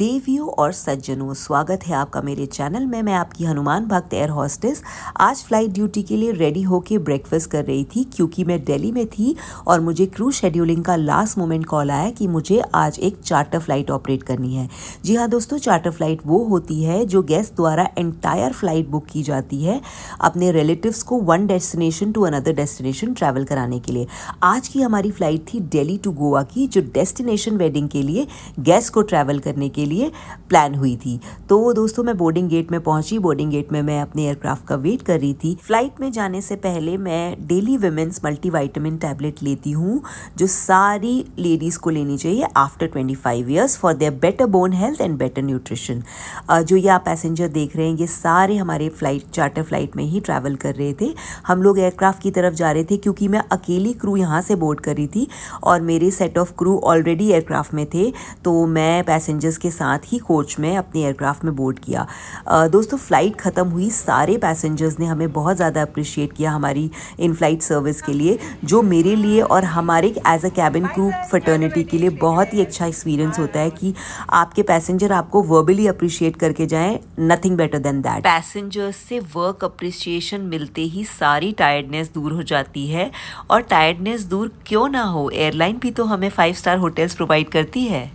देवियों और सज्जनों स्वागत है आपका मेरे चैनल में मैं आपकी हनुमान भक्त एयर हॉस्टेस आज फ्लाइट ड्यूटी के लिए रेडी होके ब्रेकफास्ट कर रही थी क्योंकि मैं दिल्ली में थी और मुझे क्रू शेड्यूलिंग का लास्ट मोमेंट कॉल आया कि मुझे आज एक चार्टर फ्लाइट ऑपरेट करनी है जी हाँ दोस्तों चार्टर फ्लाइट वो होती है जो गेस्ट द्वारा एंटायर फ्लाइट बुक की जाती है अपने रिलेटिव्स को one destination to another destination travel कराने के लिए आज की हमारी फ्लाइट थी डेली टू गोवा की जो डेस्टिनेशन वेडिंग के लिए गेस्ट को ट्रैवल करने के लिए लिए प्लान हुई थी तो दोस्तों मैं बोर्डिंग गेट में पहुंची बोर्डिंग गेट में मैं अपने एयरक्राफ्ट का वेट कर रही थी फ्लाइट में जाने से पहले मैं डेली वेमेंस मल्टीवाइटामिन टैबलेट लेती हूँ जो सारी लेडीज़ को लेनी चाहिए after twenty five years for their better bone health and better nutrition जो ये आप पैसेंजर देख रहे हैं ये सारे हमारे फ्लाइट चार्टर फ्लाइट में ही ट्रैवल कर रहे थे हम लोग एयरक्राफ्ट की तरफ जा रहे थे क्योंकि मैं अकेली क्रू यहाँ से बोर्ड कर रही थी और मेरे set of crew already aircraft में थे तो मैं पैसेंजर्स के साथ ही कोच में अपने एयरक्राफ्ट में बोर्ड किया दोस्तों फ़्लाइट ख़त्म हुई सारे पैसेंजर्स ने हमें बहुत ज़्यादा अप्रिशिएट किया हमारी इन फ्लाइट सर्विस के लिए जो मेरे लिए और हमारे as a cabin crew fraternity के लिए बहुत ही अच्छा एक्सपीरियंस होता है कि आपके पैसेंजर आपको वर्बली अप्रिशिएट करके जाएं nothing better than that passengers से वर्क अप्रिसिएशन मिलते ही सारी टायर्डनेस दूर हो जाती है और टायर्डनेस दूर क्यों ना हो एयरलाइन भी तो हमें फाइव स्टार होटल्स प्रोवाइड करती है